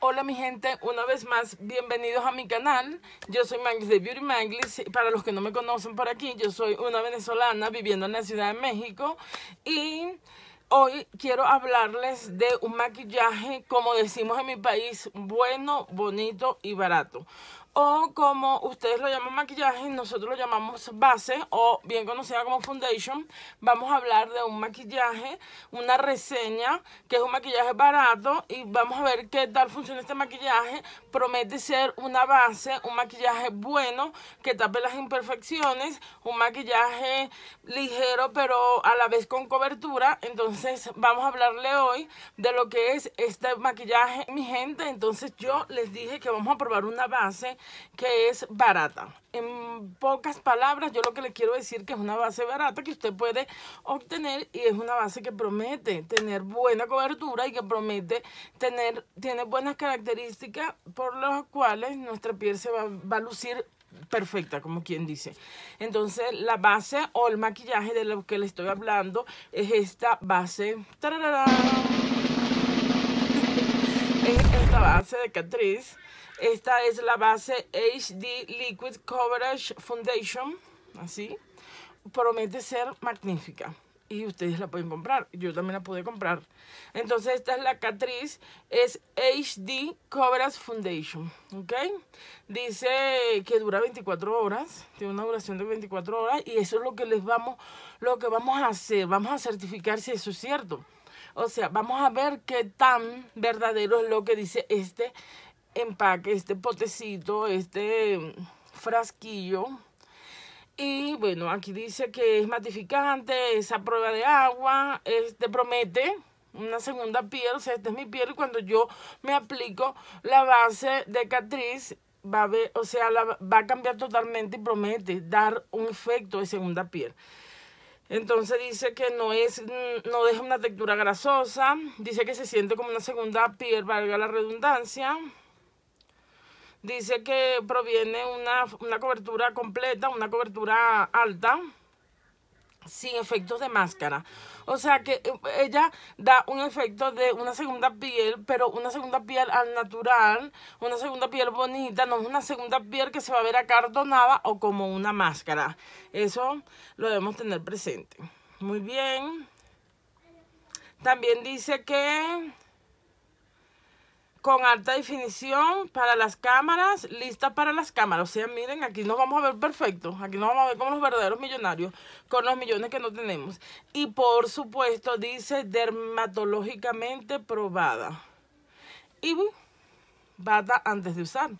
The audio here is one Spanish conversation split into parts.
Hola mi gente, una vez más, bienvenidos a mi canal. Yo soy Maglis de Beauty Maglis. Para los que no me conocen por aquí, yo soy una venezolana viviendo en la Ciudad de México. Y hoy quiero hablarles de un maquillaje, como decimos en mi país, bueno, bonito y barato o como ustedes lo llaman maquillaje, nosotros lo llamamos base o bien conocida como foundation. Vamos a hablar de un maquillaje, una reseña, que es un maquillaje barato y vamos a ver qué tal funciona este maquillaje. Promete ser una base, un maquillaje bueno que tape las imperfecciones, un maquillaje ligero pero a la vez con cobertura. Entonces vamos a hablarle hoy de lo que es este maquillaje, mi gente. Entonces yo les dije que vamos a probar una base que es barata. En pocas palabras, yo lo que le quiero decir que es una base barata que usted puede obtener y es una base que promete tener buena cobertura y que promete tener, tiene buenas características por las cuales nuestra piel se va, a lucir perfecta, como quien dice. Entonces, la base o el maquillaje de lo que le estoy hablando es esta base. Es esta base de Catrice esta es la base HD Liquid Coverage Foundation, así. Promete ser magnífica y ustedes la pueden comprar. Yo también la pude comprar. Entonces, esta es la catriz, es HD Coverage Foundation, ¿ok? Dice que dura 24 horas, tiene una duración de 24 horas y eso es lo que les vamos, lo que vamos a hacer, vamos a certificar si eso es cierto. O sea, vamos a ver qué tan verdadero es lo que dice este empaque, este potecito, este mm, frasquillo. Y bueno, aquí dice que es matificante, esa prueba de agua, este promete una segunda piel, o sea, esta es mi piel y cuando yo me aplico la base de Catriz, va a ver, o sea, va a cambiar totalmente y promete dar un efecto de segunda piel. Entonces dice que no es, mm, no deja una textura grasosa, dice que se siente como una segunda piel, valga la redundancia, dice que proviene una, una cobertura completa, una cobertura alta, sin efectos de máscara. O sea que eh, ella da un efecto de una segunda piel, pero una segunda piel al natural, una segunda piel bonita, no es una segunda piel que se va a ver acartonada o como una máscara. Eso lo debemos tener presente. Muy bien. También dice que con alta definición para las cámaras, lista para las cámaras. O sea, miren, aquí nos vamos a ver perfectos. Aquí nos vamos a ver como los verdaderos millonarios, con los millones que no tenemos. Y por supuesto, dice dermatológicamente probada. Y bata antes de usar.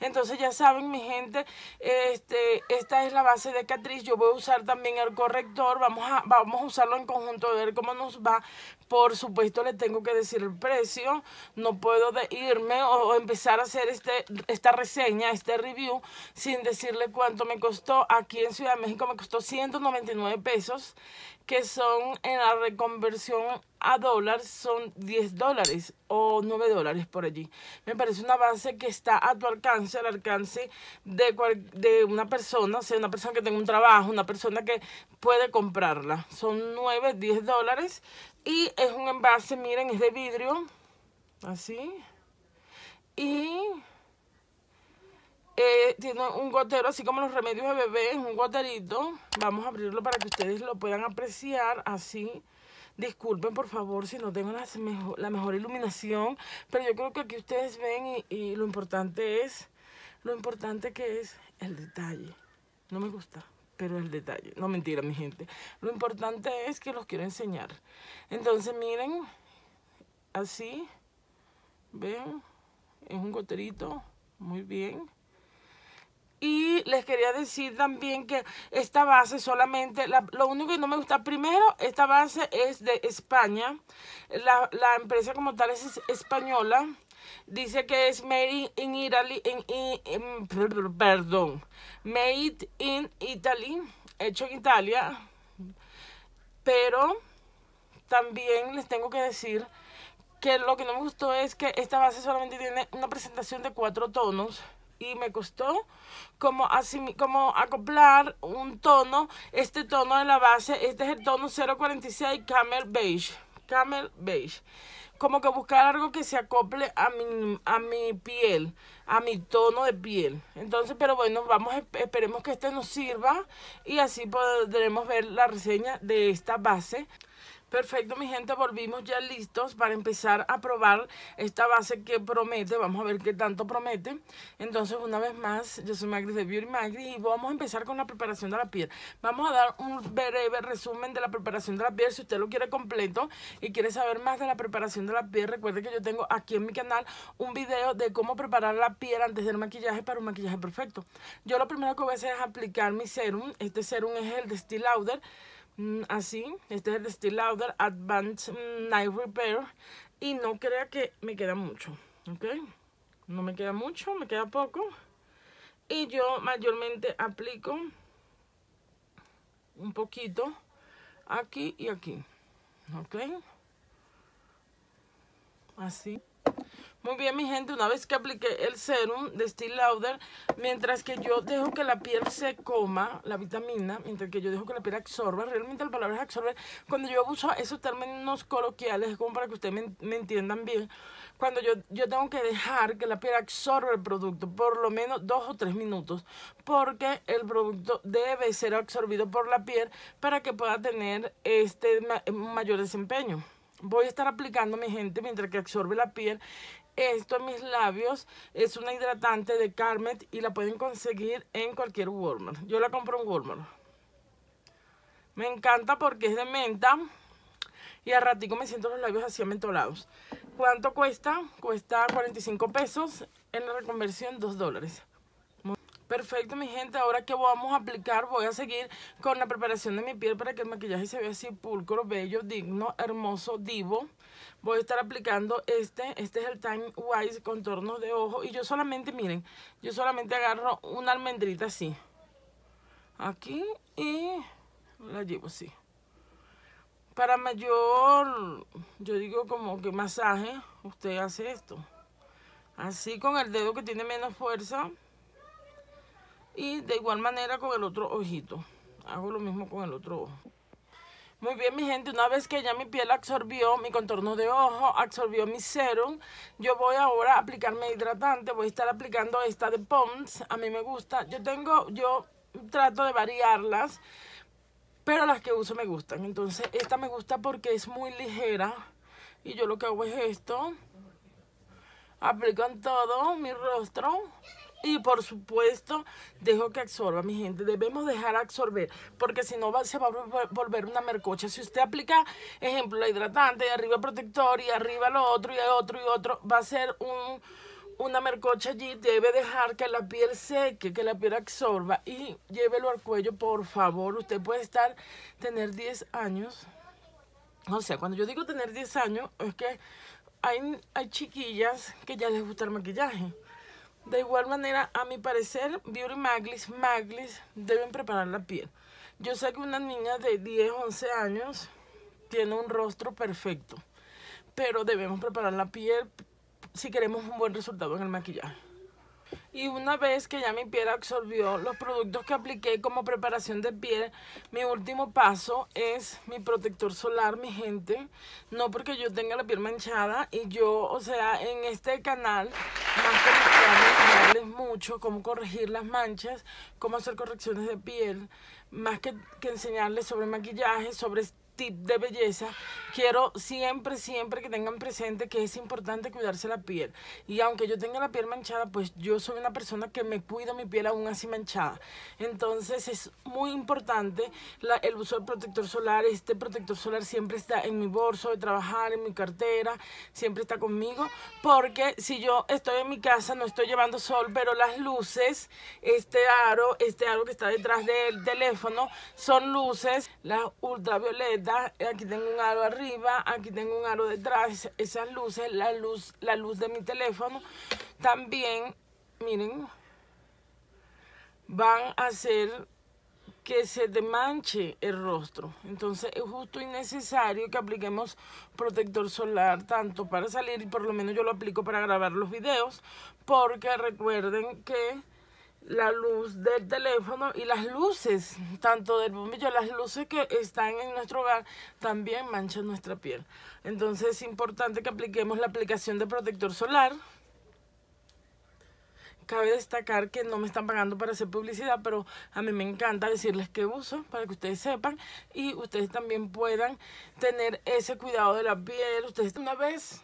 Entonces ya saben, mi gente, este, esta es la base de Catriz. Yo voy a usar también el corrector. Vamos a, vamos a usarlo en conjunto, a ver cómo nos va. Por supuesto, le tengo que decir el precio. No puedo irme o, empezar a hacer este, esta reseña, este review, sin decirle cuánto me costó. Aquí en Ciudad de México me costó 199 pesos, que son en la reconversión a dólares, son 10 dólares o 9 dólares por allí. Me parece una base que está a tu alcance, al alcance de, de una persona, o sea, una persona que tenga un trabajo, una persona que puede comprarla. Son 9, 10 dólares y es un envase, miren, es de vidrio. Así. Y eh, tiene un gotero, así como los remedios de bebé, es un goterito. Vamos a abrirlo para que ustedes lo puedan apreciar así. Disculpen, por favor, si no tengo la mejor iluminación, pero yo creo que aquí ustedes ven y lo importante es, lo importante que es el detalle. No me gusta pero el detalle. No mentira, mi gente. Lo importante es que los quiero enseñar. Entonces, miren, así, ven, es un goterito, muy bien. Y les quería decir también que esta base solamente, lo único que no me gusta, primero, esta base es de España, la, la empresa como tal es española, Dice que es made in Italy, perdón, made in Italy, hecho en Italia, pero también les tengo que decir que lo que no me gustó es que esta base solamente tiene una presentación de cuatro tonos y me costó como, como acoplar un tono, este tono de la base, este es el tono 046 Camel Beige, Camel Beige como que buscar algo que se acople a mi, a mi piel a mi tono de piel. Entonces, pero bueno, vamos, esperemos que este nos sirva y así podremos ver la reseña de esta base. Perfecto, mi gente, volvimos ya listos para empezar a probar esta base que promete. Vamos a ver qué tanto promete. Entonces, una vez más, yo soy Magris de Beauty Magris y vamos a empezar con la preparación de la piel. Vamos a dar un breve resumen de la preparación de la piel. Si usted lo quiere completo y quiere saber más de la preparación de la piel, recuerde que yo tengo aquí en mi canal un video de cómo preparar la antes del maquillaje para un maquillaje perfecto. Yo lo primero que voy a hacer es aplicar mi serum. Este serum es el de Steel Lauder. Mm, así, este es el de Steel Lauder Advanced mm, Night Repair. Y no crea que me queda mucho, ¿ok? No me queda mucho, me queda poco. Y yo mayormente aplico un poquito aquí y aquí, ¿ok? Así. Muy bien, mi gente, una vez que apliqué el serum de Steel Lauder, mientras que yo dejo que la piel se coma la vitamina, mientras que yo dejo que la piel absorba, realmente la palabra es absorber, cuando yo uso esos términos coloquiales, como para que ustedes me, entiendan bien, cuando yo, yo tengo que dejar que la piel absorba el producto por lo menos dos o tres minutos, porque el producto debe ser absorbido por la piel para que pueda tener este mayor desempeño. Voy a estar aplicando, mi gente, mientras que absorbe la piel, esto en mis labios. Es una hidratante de Carmet y la pueden conseguir en cualquier Walmart. Yo la compro en Walmart. Me encanta porque es de menta y al ratico me siento los labios así amentolados. ¿Cuánto cuesta? Cuesta 45 pesos, en la reconversión 2 dólares. Perfecto, mi gente. Ahora que vamos a aplicar, voy a seguir con la preparación de mi piel para que el maquillaje se vea así pulcro, bello, digno, hermoso, divo. Voy a estar aplicando este. Este es el Time Wise contorno de ojo. Y yo solamente, miren, yo solamente agarro una almendrita así. Aquí y la llevo así. Para mayor, yo digo como que masaje, usted hace esto. Así con el dedo que tiene menos fuerza. Y de igual manera con el otro ojito. Hago lo mismo con el otro ojo. Muy bien, mi gente, una vez que ya mi piel absorbió mi contorno de ojo, absorbió mi serum, yo voy ahora a aplicarme hidratante, voy a estar aplicando esta de Pons, a mí me gusta. Yo tengo, yo trato de variarlas, pero las que uso me gustan. Entonces, esta me gusta porque es muy ligera y yo lo que hago es esto. Aplico en todo mi rostro y por supuesto, dejo que absorba, mi gente. Debemos dejar absorber, porque si no va, se va a volver una mercocha. Si usted aplica, ejemplo, la hidratante, y arriba protector, y arriba lo otro, y otro, y otro, va a ser un, una mercocha allí. Debe dejar que la piel seque, que la piel absorba, y llévelo al cuello, por favor. Usted puede estar, tener 10 años. O sea, cuando yo digo tener 10 años, es que hay, hay chiquillas que ya les gusta el maquillaje de igual manera, a mi parecer, Beauty Maglis Maglis deben preparar la piel. Yo sé que una niña de 10, 11 años tiene un rostro perfecto, pero debemos preparar la piel si queremos un buen resultado en el maquillaje y una vez que ya mi piel absorbió los productos que apliqué como preparación de piel, mi último paso es mi protector solar, mi gente. No porque yo tenga la piel manchada y yo, o sea, en este canal, más que enseñarles mucho cómo corregir las manchas, cómo hacer correcciones de piel, más que, que enseñarles sobre maquillaje, sobre tip de belleza, quiero siempre, siempre que tengan presente que es importante cuidarse la piel. Y aunque yo tenga la piel manchada, pues yo soy una persona que me cuido mi piel aún así manchada. Entonces es muy importante el uso del protector solar. Este protector solar siempre está en mi bolso de trabajar, en mi cartera, siempre está conmigo. Porque si yo estoy en mi casa, no estoy llevando sol, pero las luces, este aro, este aro que está detrás del teléfono, son luces, las ultravioletas aquí tengo un aro arriba, aquí tengo un aro detrás, esas luces, la luz, la luz de mi teléfono, también, miren, van a hacer que se demanche el rostro. Entonces es justo y necesario que apliquemos protector solar tanto para salir, y por lo menos yo lo aplico para grabar los videos, porque recuerden que la luz del teléfono y las luces, tanto del bombillo, las luces que están en nuestro hogar también manchan nuestra piel. Entonces es importante que apliquemos la aplicación de protector solar. Cabe destacar que no me están pagando para hacer publicidad, pero a mí me encanta decirles que uso para que ustedes sepan y ustedes también puedan tener ese cuidado de la piel. Ustedes una vez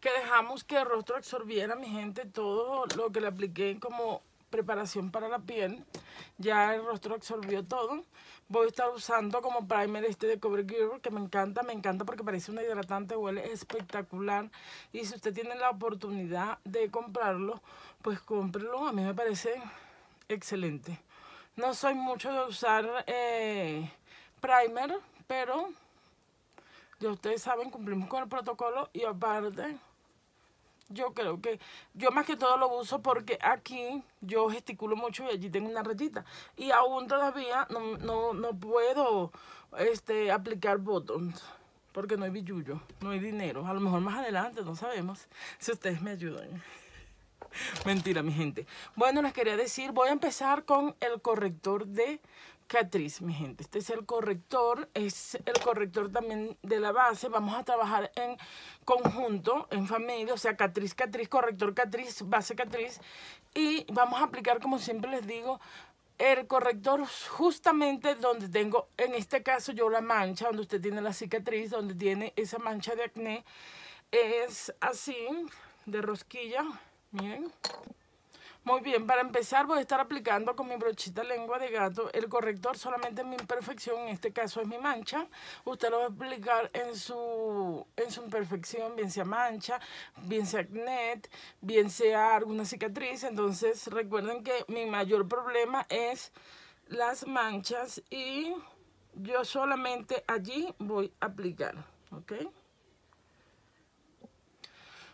que dejamos que el rostro absorbiera, mi gente, todo lo que le apliqué como preparación para la piel. Ya el rostro absorbió todo. Voy a estar usando como primer este de CoverGirl que me encanta, me encanta porque parece una hidratante, huele espectacular. Y si usted tiene la oportunidad de comprarlo, pues cómprelo. A mí me parece excelente. No soy mucho de usar eh, primer, pero ya ustedes saben, cumplimos con el protocolo y aparte yo creo que yo más que todo lo uso porque aquí yo gesticulo mucho y allí tengo una rayita. Y aún todavía no, puedo este, aplicar botones. porque no hay billuyo, no hay dinero. A lo mejor más adelante, no sabemos si ustedes me ayudan. Mentira, mi gente. Bueno, les quería decir, voy a empezar con el corrector de Catriz, mi gente. Este es el corrector, es el corrector también de la base. Vamos a trabajar en conjunto, en familia, o sea, Catriz, Catriz, corrector, Catriz, base, Catriz. Y vamos a aplicar, como siempre les digo, el corrector justamente donde tengo, en este caso yo la mancha, donde usted tiene la cicatriz, donde tiene esa mancha de acné, es así, de rosquilla, miren. Muy bien, para empezar voy a estar aplicando con mi brochita lengua de gato el corrector solamente en mi imperfección, en este caso es mi mancha. Usted lo va a aplicar en su, en su imperfección, bien sea mancha, bien sea acné, bien sea alguna cicatriz. Entonces recuerden que mi mayor problema es las manchas y yo solamente allí voy a aplicar, ¿ok?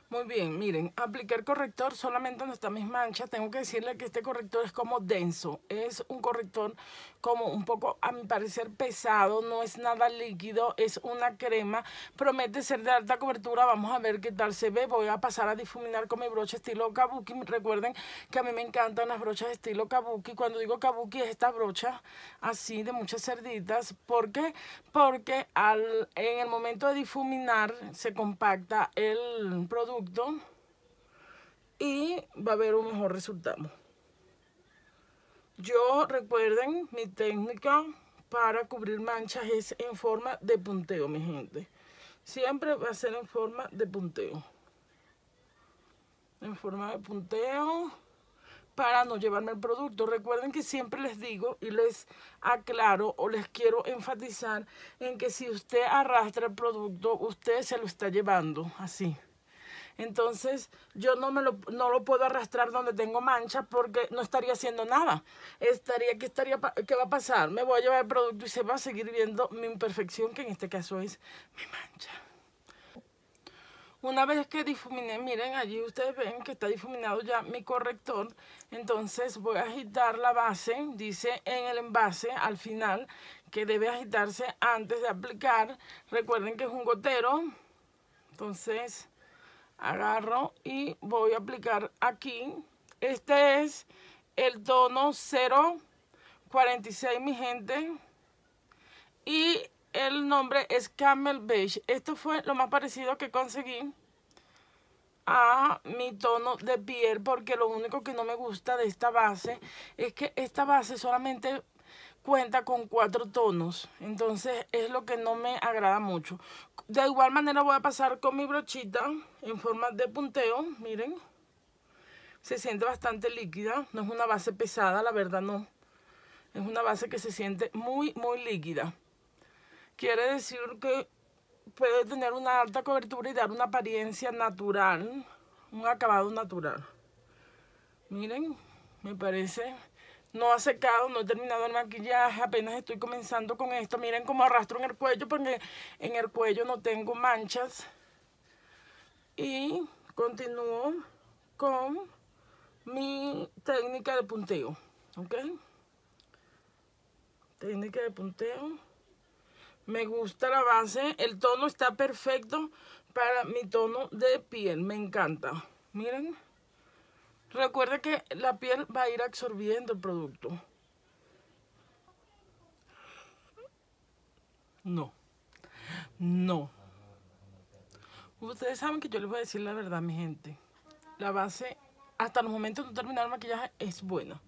Muy bien, miren, el corrector solamente donde están mis manchas. Tengo que decirle que este corrector es como denso. Es un corrector como un poco, a mi parecer, pesado. No es nada líquido, es una crema. Promete ser de alta cobertura. Vamos a ver qué tal se ve. Voy a pasar a difuminar con mi brocha estilo kabuki. Recuerden que a mí me encantan las brochas estilo kabuki. Cuando digo kabuki es esta brocha así de muchas cerditas. ¿Por qué? Porque al, en el momento de difuminar se compacta el producto y va a haber un mejor resultado. Yo recuerden, mi técnica para cubrir manchas es en forma de punteo, mi gente. Siempre va a ser en forma de punteo. En forma de punteo para no llevarme el producto. Recuerden que siempre les digo y les aclaro o les quiero enfatizar en que si usted arrastra el producto, usted se lo está llevando así. Entonces, yo no, me lo, no lo puedo arrastrar donde tengo mancha porque no estaría haciendo nada. Estaría, ¿qué, estaría, ¿Qué va a pasar? Me voy a llevar el producto y se va a seguir viendo mi imperfección, que en este caso es mi mancha. Una vez que difumine miren, allí ustedes ven que está difuminado ya mi corrector. Entonces voy a agitar la base, dice en el envase al final, que debe agitarse antes de aplicar. Recuerden que es un gotero. Entonces agarro y voy a aplicar aquí. Este es el tono 046, mi gente. Y el nombre es Camel Beige. Esto fue lo más parecido que conseguí a mi tono de piel porque lo único que no me gusta de esta base es que esta base solamente cuenta con cuatro tonos entonces es lo que no me agrada mucho de igual manera voy a pasar con mi brochita en forma de punteo, miren. Se siente bastante líquida, no es una base pesada, la verdad no. Es una base que se siente muy, muy líquida. Quiere decir que puede tener una alta cobertura y dar una apariencia natural, un acabado natural. Miren, me parece no ha secado, no he terminado el maquillaje, apenas estoy comenzando con esto. Miren cómo arrastro en el cuello porque en el cuello no tengo manchas. Y continúo con mi técnica de punteo, ¿ok? Técnica de punteo. Me gusta la base, el tono está perfecto para mi tono de piel, me encanta. Miren. Recuerde que la piel va a ir absorbiendo el producto. No. No. Ustedes saben que yo les voy a decir la verdad, mi gente. La base, hasta los momento de terminar el maquillaje, es buena.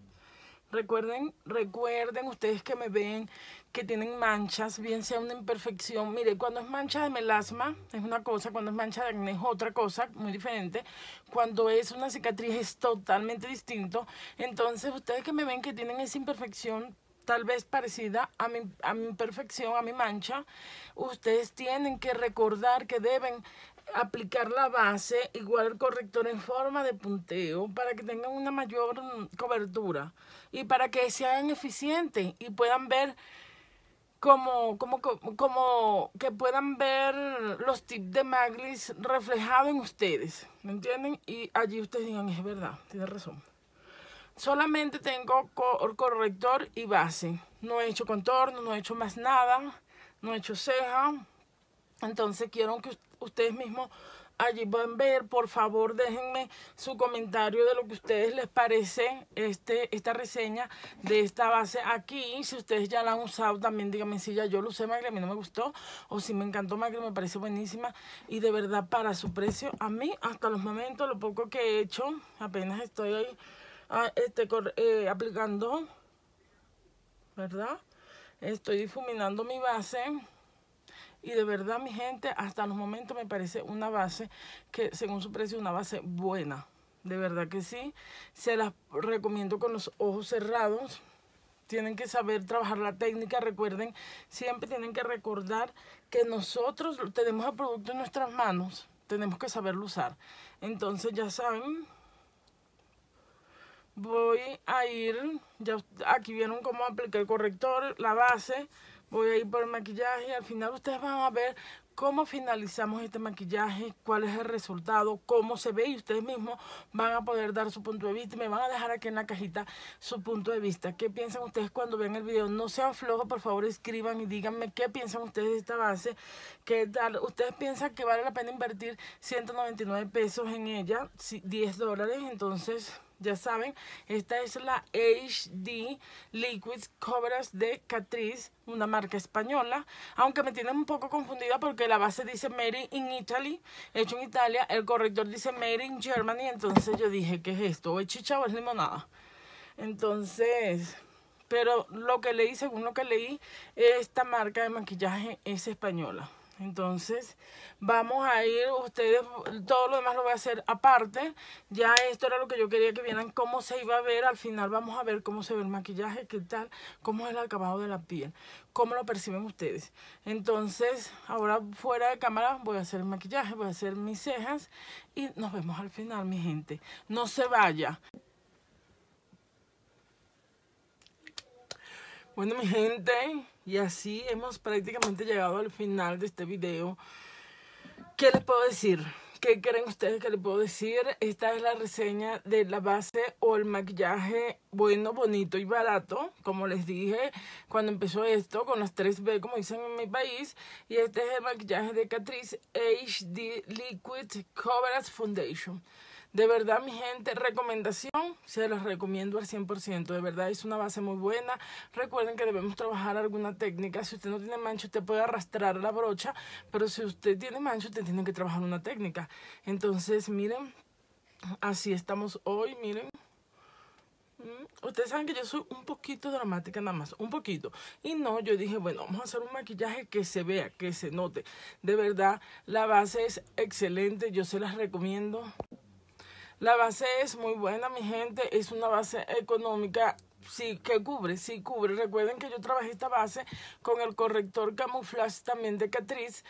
Recuerden, recuerden ustedes que me ven que tienen manchas, bien sea una imperfección. Mire, cuando es mancha de melasma es una cosa, cuando es mancha de acné es otra cosa muy diferente. Cuando es una cicatriz es totalmente distinto. Entonces, ustedes que me ven que tienen esa imperfección tal vez parecida a mi, a mi imperfección, a mi mancha, ustedes tienen que recordar que deben aplicar la base igual el corrector en forma de punteo para que tengan una mayor mm, cobertura y para que sean eficientes y puedan ver como, como, que puedan ver los tips de Maglis reflejados en ustedes, ¿me entienden? Y allí ustedes digan, es verdad, tiene razón. Solamente tengo corrector y base. No he hecho contorno, no he hecho más nada, no he hecho ceja. Entonces quiero que, ustedes ustedes mismos allí pueden ver. Por favor, déjenme su comentario de lo que a ustedes les parece este, esta reseña de esta base aquí. Si ustedes ya la han usado, también díganme si ya yo lo usé, Magre, a mí no me gustó. O si me encantó, Magre, me parece buenísima. Y de verdad, para su precio, a mí, hasta los momentos, lo poco que he hecho, apenas estoy ahí ah, este, eh, aplicando, ¿verdad? Estoy difuminando mi base. Y de verdad, mi gente, hasta los momentos me parece una base que, según su precio, una base buena. De verdad que sí. Se las recomiendo con los ojos cerrados. Tienen que saber trabajar la técnica. Recuerden, siempre tienen que recordar que nosotros tenemos el producto en nuestras manos. Tenemos que saberlo usar. Entonces, ya saben, voy a ir, ya aquí vieron cómo apliqué el corrector, la base, voy a ir por el maquillaje. y Al final ustedes van a ver cómo finalizamos este maquillaje, cuál es el resultado, cómo se ve y ustedes mismos van a poder dar su punto de vista y me van a dejar aquí en la cajita su punto de vista. ¿Qué piensan ustedes cuando ven el video? No sean flojos, por favor escriban y díganme qué piensan ustedes de esta base, qué tal. Ustedes piensan que vale la pena invertir 199 pesos en ella, 10 dólares, entonces ya saben, esta es la HD Liquid Cobras de Catrice, una marca española, aunque me tiene un poco confundida porque la base dice Made in Italy, hecho en Italia, el corrector dice Made in Germany, entonces yo dije, ¿qué es esto? ¿O es chicha o es limonada? Entonces, pero lo que leí, según lo que leí, esta marca de maquillaje es española. Entonces, vamos a ir, ustedes, todo lo demás lo voy a hacer aparte. Ya esto era lo que yo quería que vieran cómo se iba a ver. Al final vamos a ver cómo se ve el maquillaje, qué tal, cómo es el acabado de la piel, cómo lo perciben ustedes. Entonces, ahora fuera de cámara voy a hacer el maquillaje, voy a hacer mis cejas y nos vemos al final, mi gente. No se vaya. Bueno, mi gente, y así hemos prácticamente llegado al final de este video. ¿Qué les puedo decir? ¿Qué creen ustedes que les puedo decir? Esta es la reseña de la base o el maquillaje bueno, bonito y barato. Como les dije cuando empezó esto, con las 3B, como dicen en mi país. Y este es el maquillaje de Catrice HD Liquid Coverage Foundation. De verdad, mi gente, recomendación, se los recomiendo al 100%. De verdad, es una base muy buena. Recuerden que debemos trabajar alguna técnica. Si usted no tiene mancha, usted puede arrastrar la brocha, pero si usted tiene mancha, usted tiene que trabajar una técnica. Entonces, miren, así estamos hoy, miren. Mm, ustedes saben que yo soy un poquito dramática nada más, un poquito. Y no, yo dije, bueno, vamos a hacer un maquillaje que se vea, que se note. De verdad, la base es excelente, yo se las recomiendo. La base es muy buena, mi gente, es una base económica sí, que cubre, sí cubre. Recuerden que yo trabajé esta base con el corrector camuflaje también de Catriz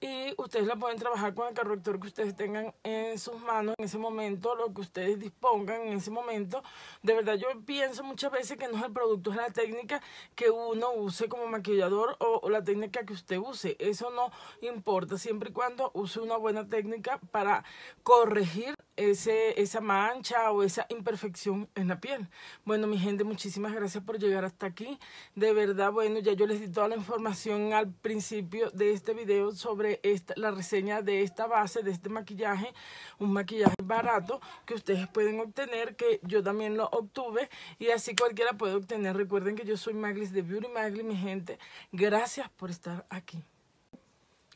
y ustedes la pueden trabajar con el corrector que ustedes tengan en sus manos en ese momento, lo que ustedes dispongan en ese momento. De verdad yo pienso muchas veces que no es el producto, es la técnica que uno use como maquillador o, la técnica que usted use. Eso no importa, siempre y cuando use una buena técnica para corregir ese, esa mancha o esa imperfección en la piel. Bueno, mi gente, muchísimas gracias por llegar hasta aquí. De verdad, bueno, ya yo les di toda la información al principio de este video sobre esta, la reseña de esta base, de este maquillaje, un maquillaje barato que ustedes pueden obtener, que yo también lo obtuve y así cualquiera puede obtener. Recuerden que yo soy Maglis de Beauty Magli mi gente. Gracias por estar aquí.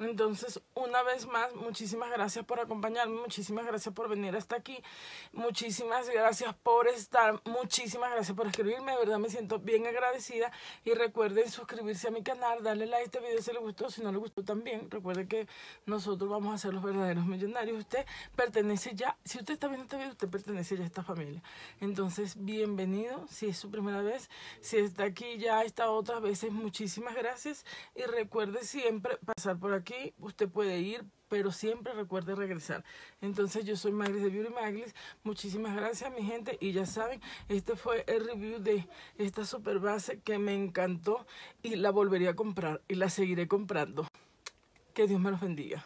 Entonces, una vez más, muchísimas gracias por acompañarme, muchísimas gracias por venir hasta aquí, muchísimas gracias por estar, muchísimas gracias por escribirme, de verdad me siento bien agradecida y recuerden suscribirse a mi canal, darle like a este video si les gustó, si no les gustó también, recuerden que nosotros vamos a ser los verdaderos millonarios, usted pertenece ya, si usted está viendo este video, usted pertenece ya a esta familia, entonces bienvenido, si es su primera vez, si está aquí ya está estado otras veces, muchísimas gracias y recuerde siempre pasar por aquí usted puede ir, pero siempre recuerde regresar. Entonces yo soy Maglis de Beauty Maglis. Muchísimas gracias mi gente y ya saben, este fue el review de esta super base que me encantó y la volvería a comprar y la seguiré comprando. Que Dios me los bendiga.